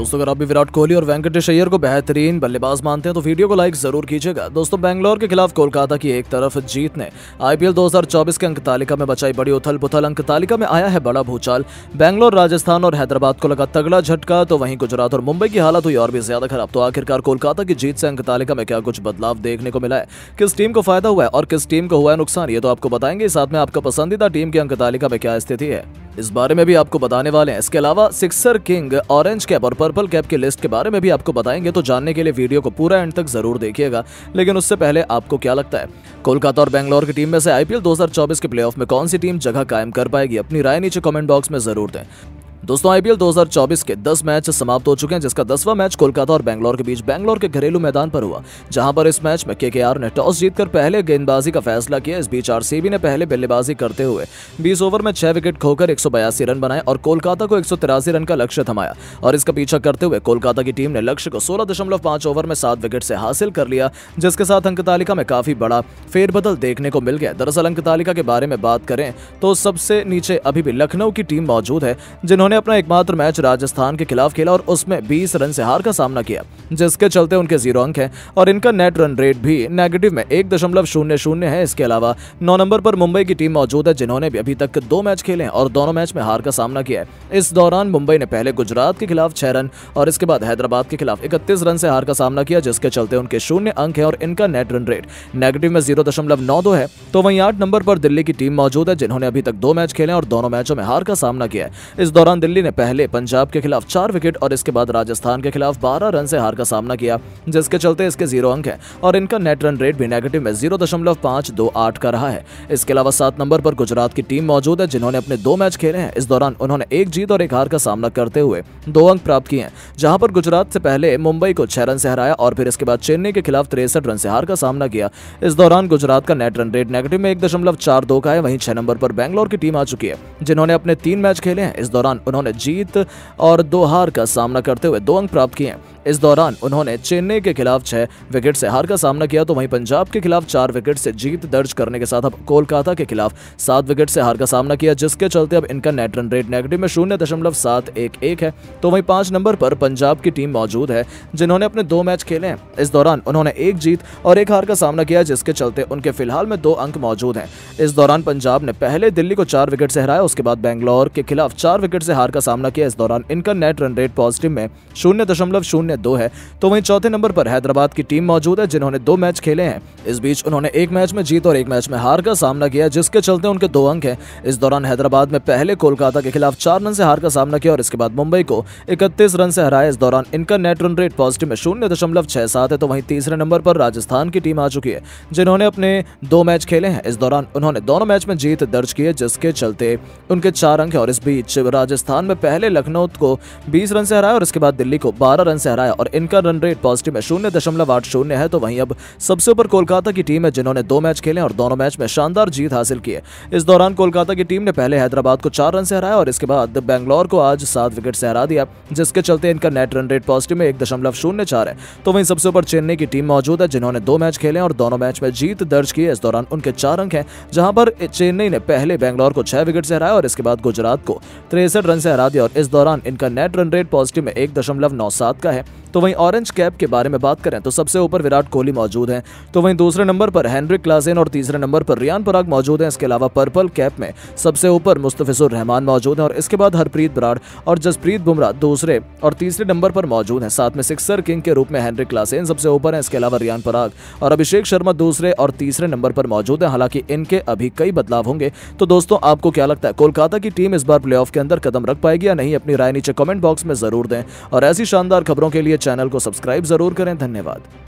दोस्तों अगर आप भी विराट कोहली और वेंकटेश अय्यर को बेहतरीन बल्लेबाज मानते हैं तो वीडियो को लाइक जरूर कीजिएगा दोस्तों बैंगलोर के खिलाफ कोलकाता की एक तरफ जीत ने आईपीएल 2024 के अंक तालिका में बचाई बड़ी उथल पुथल अंक तालिका में आया है बड़ा भूचाल बैंगलोर राजस्थान और हैदराबाद को लगा तगड़ा झटका तो वहीं गुजरात और मुंबई की हालत हुई और भी ज्यादा खराब तो आखिरकार कोलकाता की जीत से अंक तालिका में क्या कुछ बदलाव देखने को मिला है किस टीम को फायदा हुआ है और किस टीम को हुआ है नुकसान ये तो आपको बताएंगे साथ में आपका पसंदीदा टीम की अंक तालिका में क्या स्थिति है इस बारे में भी आपको बताने वाले हैं इसके अलावा सिक्सर किंग ऑरेंज कैप और पर्पल कैप की लिस्ट के बारे में भी आपको बताएंगे तो जानने के लिए वीडियो को पूरा एंड तक जरूर देखिएगा लेकिन उससे पहले आपको क्या लगता है कोलकाता और बैंगलोर की टीम में से आईपीएल 2024 के प्लेऑफ में कौन सी टीम जगह कायम कर पाएगी अपनी राय नीचे कमेंट बॉक्स में जरूर दें दोस्तों आईपीएल 2024 के 10 मैच समाप्त हो चुके हैं जिसका दसवां मैच कोलकाता और बैंगलोर के बीच बैंगलोर के घरेलू मैदान पर हुआ जहां पर इस मैच में केकेआर ने टॉस जीतकर पहले गेंदबाजी का फैसला किया इस बीच आरसीबी ने पहले बल्लेबाजी करते हुए 20 ओवर में 6 विकेट खोकर एक रन बनाए और कोलकाता को एक रन का लक्ष्य थमाया और इसका पीछा करते हुए कोलकाता की टीम ने लक्ष्य को सोलह ओवर में सात विकेट से हासिल कर लिया जिसके साथ अंक तालिका में काफी बड़ा फेरबदल देखने को मिल गया दरअसल अंक तालिका के बारे में बात करें तो सबसे नीचे अभी भी लखनऊ की टीम मौजूद है जिन्होंने उन्होंने अपना एकमात्र मैच राजस्थान के खिलाफ खेला और उसमें बीस रन से हार का सामना किया जिसके चलते उनके जीरो अंक है और इनका नेट रन रेट भी नेगेटिव में एक दशमलव शून्य शून्य है इसके अलावा नौ नंबर पर मुंबई की टीम मौजूद है जिन्होंने भी अभी तक दो मैच खेले हैं और दोनों मैच में हार का सामना किया है इस दौरान मुंबई ने पहले गुजरात के खिलाफ छह रन और इसके बाद हैदराबाद के खिलाफ इकतीस रन से हार का सामना किया जिसके चलते उनके शून्य अंक है और इनका नेट रन रेट नेगेटिव में जीरो है तो वही आठ नंबर पर दिल्ली की टीम मौजूद है जिन्होंने अभी तक दो मैच खेले और दोनों मैचों में हार का सामना किया है इस दौरान दिल्ली ने पहले पंजाब के खिलाफ चार विकेट और इसके बाद राजस्थान के खिलाफ बारह रन से हार का सामना किया जिसके चलते इसके जीरो अंक है और इनका नेट रन रेट भी नेगेटिव में जीरो दशमलव पांच दो आठ का रहा है इसके अलावा सात नंबर पर गुजरात की टीम मौजूद है जिन्होंने अपने दो मैच खेले हैं इस दौरान उन्होंने एक जीत और एक हार का सामना करते हुए दो अंक प्राप्त किए हैं जहां पर गुजरात से पहले मुंबई को छह रन से हराया और फिर इसके बाद चेन्नई के खिलाफ तिरसठ रन से हार का सामना किया इस दौरान गुजरात का नेट रन रेट नेगेटिव में एक दशमलव चार दो का है वहीं छह नंबर पर बैंगलोर की टीम आ चुकी है जिन्होंने अपने तीन मैच खेले हैं इस दौरान उन्होंने जीत और दो हार का सामना करते हुए दो अंक प्राप्त किए इस दौरान उन्होंने चेन्नई के खिलाफ छह विकेट से हार का सामना किया तो वहीं पंजाब के खिलाफ चार विकेट से जीत दर्ज करने के साथ अब कोलकाता के खिलाफ सात विकेट से हार का सामना किया जिसके चलते अब इनका नेट रन रेट नेगेटिव में शून्य दशमलव सात एक एक है तो वहीं पांच नंबर पर पंजाब की टीम मौजूद है जिन्होंने अपने दो मैच खेले हैं इस दौरान उन्होंने एक जीत और एक हार का सामना किया जिसके चलते उनके फिलहाल में दो अंक मौजूद है इस दौरान पंजाब ने पहले दिल्ली को चार विकेट से हराया उसके बाद बेंगलोर के खिलाफ चार विकेट से हार का सामना किया इस दौरान इनका नेट रन रेट पॉजिटिव में शून्य दशमलव शून्य दो है तो वहीं चौथे नंबर पर हैदराबाद की टीम मौजूद है जिन्होंने दो मैच खेले हैं इस बीच उन्होंने एक मैच में जीत और एक मैच में हार का सामना किया जिसके चलते उनके दो अंक हैं इस दौरान हैदराबाद में पहले कोलकाता के खिलाफ चार रन से हार का सामना किया और इसके बाद मुंबई को इकतीस रन से हराया इस दौरान इनका नेट रन रेट पॉजिटिव में शून्य दशमलव छह सात है तो वहीं तीसरे नंबर पर राजस्थान की टीम आ चुकी है जिन्होंने अपने दो मैच खेले हैं इस दौरान उन्होंने दोनों मैच में जीत दर्ज की है जिसके चलते उनके चार अंक और इस बीच राजस्थान राजस्थान में पहले लखनऊ को बीस रन से हराया और इसके बाद दिल्ली को बारह रन से हराया और इनका रन रेट पॉजिटिव है शून्य दशमलव आठ शून्य है तो वहीं अब सबसे ऊपर कोलकाता की टीम है जिन्होंने दो मैच खेले और दोनों मैच में शानदार जीत हासिल की है इस दौरान कोलकाता की टीम ने पहले हैदराबाद को चार रन से हराया और इसके बाद बैंगलोर को आज सात विकेट से हरा दिया जिसके चलते इनका नेट रन रेट पॉजिटिव में एक दशमलव शून्य चार है तो वहीं सबसे ऊपर चेन्नई की टीम मौजूद है जिन्होंने दो मैच खेले और दोनों मैच में जीत दर्ज की इस दौरान उनके चार अंक हैं जहां पर चेन्नई ने पहले बैंगलोर को छह विकेट से हराया और इसके बाद गुजरात को तिरसठ रन से हरा दिया और इस दौरान इनका नेट रन रेट पॉजिटिव में एक दशमलव नौ सात का है तो वहीं ऑरेंज कैप के बारे में बात करें तो सबसे ऊपर विराट कोहली मौजूद हैं तो वहीं दूसरे नंबर पर हैंनरिक क्लासेन और तीसरे नंबर पर रियान पराग मौजूद हैं इसके अलावा पर्पल कैप में सबसे ऊपर मुस्तफिजुर रहमान मौजूद हैं और इसके बाद हरप्रीत बराड़ और जसप्रीत बुमराह दूसरे और तीसरे नंबर पर मौजूद हैं साथ में सिक्सर किंग के रूप में हैंनरिक क्लासेन सबसे ऊपर हैं इसके अलावा रियान पराग और अभिषेक शर्मा दूसरे और तीसरे नंबर पर मौजूद हैं हालांकि इनके अभी कई बदलाव होंगे तो दोस्तों आपको क्या लगता है कोलकाता की टीम इस बार प्ले के अंदर कदम रख पाएगी या नहीं अपनी राय नीचे कॉमेंट बॉक्स में जरूर दें और ऐसी शानदार खबरों के लिए चैनल को सब्सक्राइब जरूर करें धन्यवाद